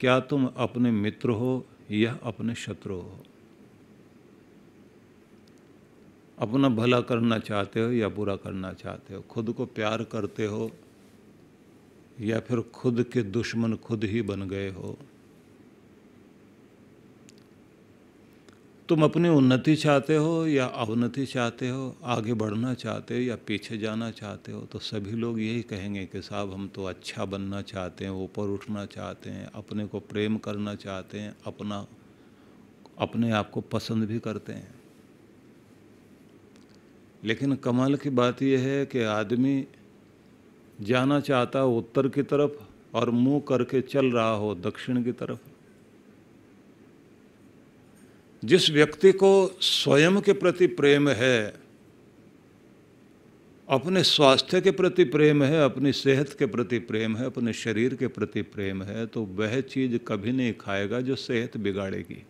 क्या तुम अपने मित्र हो या अपने शत्रु हो अपना भला करना चाहते हो या बुरा करना चाहते हो खुद को प्यार करते हो या फिर खुद के दुश्मन खुद ही बन गए हो तुम अपनी उन्नति चाहते हो या अवनति चाहते हो आगे बढ़ना चाहते हो या पीछे जाना चाहते हो तो सभी लोग यही कहेंगे कि साहब हम तो अच्छा बनना चाहते हैं ऊपर उठना चाहते हैं अपने को प्रेम करना चाहते हैं अपना अपने आप को पसंद भी करते हैं लेकिन कमाल की बात यह है कि आदमी जाना चाहता उत्तर की तरफ और मुंह करके चल रहा हो दक्षिण की तरफ जिस व्यक्ति को स्वयं के प्रति प्रेम है अपने स्वास्थ्य के प्रति प्रेम है अपनी सेहत के प्रति प्रेम है अपने शरीर के प्रति प्रेम है तो वह चीज़ कभी नहीं खाएगा जो सेहत बिगाड़ेगी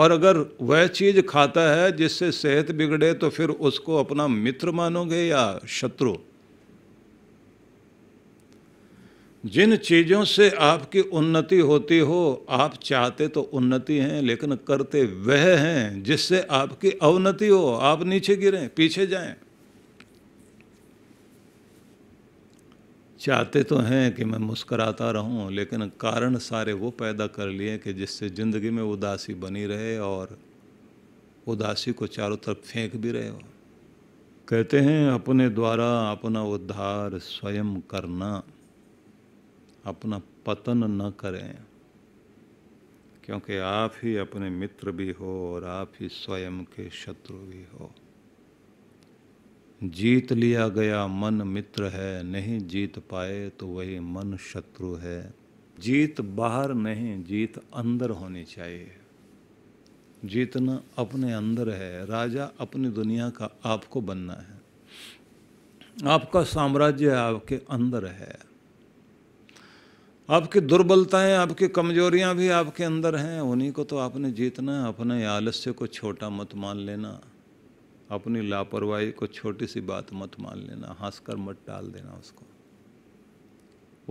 और अगर वह चीज़ खाता है जिससे सेहत बिगड़े तो फिर उसको अपना मित्र मानोगे या शत्रु जिन चीज़ों से आपकी उन्नति होती हो आप चाहते तो उन्नति हैं लेकिन करते वह हैं जिससे आपकी अवनति हो आप नीचे गिरें पीछे जाएं चाहते तो हैं कि मैं मुस्कराता रहूं लेकिन कारण सारे वो पैदा कर लिए कि जिससे ज़िंदगी में उदासी बनी रहे और उदासी को चारों तरफ फेंक भी रहे हो कहते हैं अपने द्वारा अपना उद्धार स्वयं करना अपना पतन न करें क्योंकि आप ही अपने मित्र भी हो और आप ही स्वयं के शत्रु भी हो जीत लिया गया मन मित्र है नहीं जीत पाए तो वही मन शत्रु है जीत बाहर नहीं जीत अंदर होनी चाहिए जीतना अपने अंदर है राजा अपनी दुनिया का आपको बनना है आपका साम्राज्य आपके अंदर है आपकी दुर्बलताएं आपकी कमजोरियां भी आपके अंदर हैं उन्हीं को तो आपने जीतना है अपने आलस्य को छोटा मत मान लेना अपनी लापरवाही को छोटी सी बात मत मान लेना हंसकर मत टाल देना उसको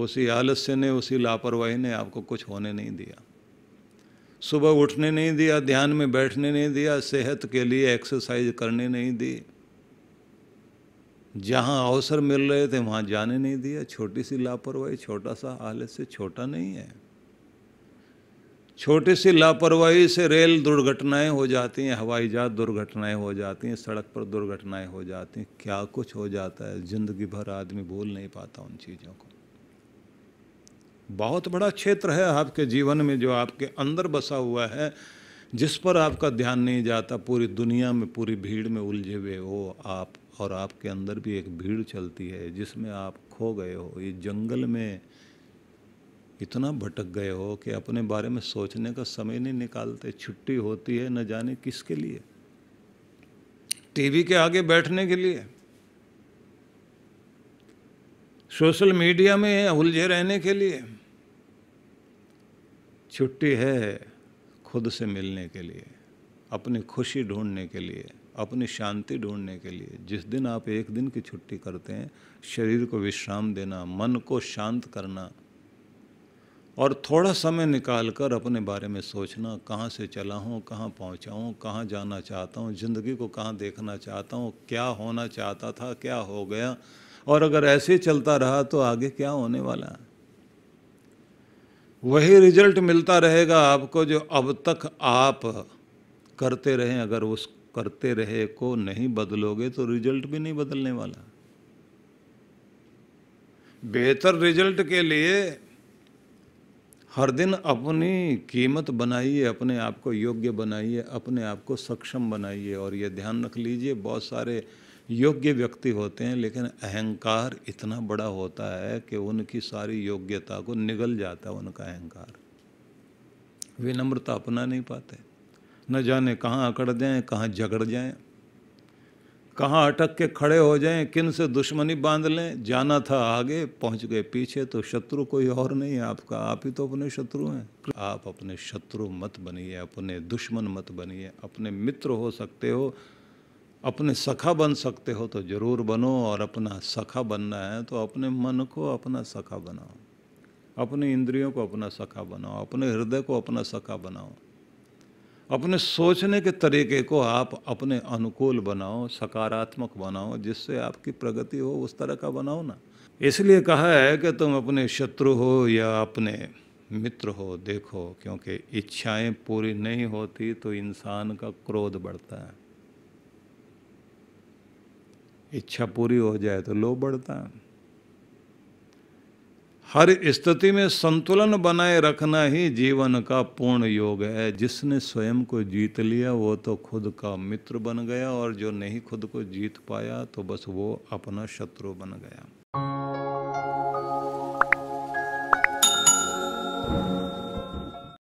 उसी आलस्य ने उसी लापरवाही ने आपको कुछ होने नहीं दिया सुबह उठने नहीं दिया ध्यान में बैठने नहीं दिया सेहत के लिए एक्सरसाइज करने नहीं दी जहाँ अवसर मिल रहे थे वहाँ जाने नहीं दिया छोटी सी लापरवाही छोटा सा हालत से छोटा नहीं है छोटी सी लापरवाही से रेल दुर्घटनाएं हो जाती हैं हवाई जहाज दुर्घटनाएं हो जाती हैं सड़क पर दुर्घटनाएं हो जाती हैं क्या कुछ हो जाता है ज़िंदगी भर आदमी भूल नहीं पाता उन चीज़ों को बहुत बड़ा क्षेत्र है आपके जीवन में जो आपके अंदर बसा हुआ है जिस पर आपका ध्यान नहीं जाता पूरी दुनिया में पूरी भीड़ में उलझे हुए हो आप और आपके अंदर भी एक भीड़ चलती है जिसमें आप खो गए हो ये जंगल में इतना भटक गए हो कि अपने बारे में सोचने का समय नहीं निकालते छुट्टी होती है न जाने किसके लिए टीवी के आगे बैठने के लिए सोशल मीडिया में उलझे रहने के लिए छुट्टी है खुद से मिलने के लिए अपनी खुशी ढूंढने के लिए अपनी शांति ढूंढने के लिए जिस दिन आप एक दिन की छुट्टी करते हैं शरीर को विश्राम देना मन को शांत करना और थोड़ा समय निकाल कर अपने बारे में सोचना कहाँ से चला हूँ कहाँ पहुँचा हूँ कहाँ जाना चाहता हूँ ज़िंदगी को कहाँ देखना चाहता हूँ क्या होना चाहता था क्या हो गया और अगर ऐसे चलता रहा तो आगे क्या होने वाला है वही रिजल्ट मिलता रहेगा आपको जो अब तक आप करते रहें अगर उस करते रहे को नहीं बदलोगे तो रिजल्ट भी नहीं बदलने वाला बेहतर रिजल्ट के लिए हर दिन अपनी कीमत बनाइए अपने आप को योग्य बनाइए अपने आप को सक्षम बनाइए और ये ध्यान रख लीजिए बहुत सारे योग्य व्यक्ति होते हैं लेकिन अहंकार इतना बड़ा होता है कि उनकी सारी योग्यता को निगल जाता है उनका अहंकार विनम्रता अपना नहीं पाते न जाने कहाँ अकड़ जाएं कहाँ झगड़ जाएं कहाँ अटक के खड़े हो जाएं किन से दुश्मनी बांध लें जाना था आगे पहुँच गए पीछे तो शत्रु कोई और नहीं है आपका आप ही तो अपने शत्रु हैं आप अपने शत्रु मत बनिए अपने दुश्मन मत बनिए अपने मित्र हो सकते हो अपने सखा बन सकते हो तो ज़रूर बनो और अपना सखा बनना है तो अपने मन को अपना सखा बनाओ अपने इंद्रियों को अपना सखा बनाओ अपने हृदय को अपना सखा बनाओ अपने सोचने के तरीके को आप अपने अनुकूल बनाओ सकारात्मक बनाओ जिससे आपकी प्रगति हो उस तरह का बनाओ ना इसलिए कहा है कि तुम अपने शत्रु हो या अपने मित्र हो देखो क्योंकि इच्छाएं पूरी नहीं होती तो इंसान का क्रोध बढ़ता है इच्छा पूरी हो जाए तो लोभ बढ़ता है हर स्थिति में संतुलन बनाए रखना ही जीवन का पूर्ण योग है जिसने स्वयं को जीत लिया वो तो खुद का मित्र बन गया और जो नहीं खुद को जीत पाया तो बस वो अपना शत्रु बन गया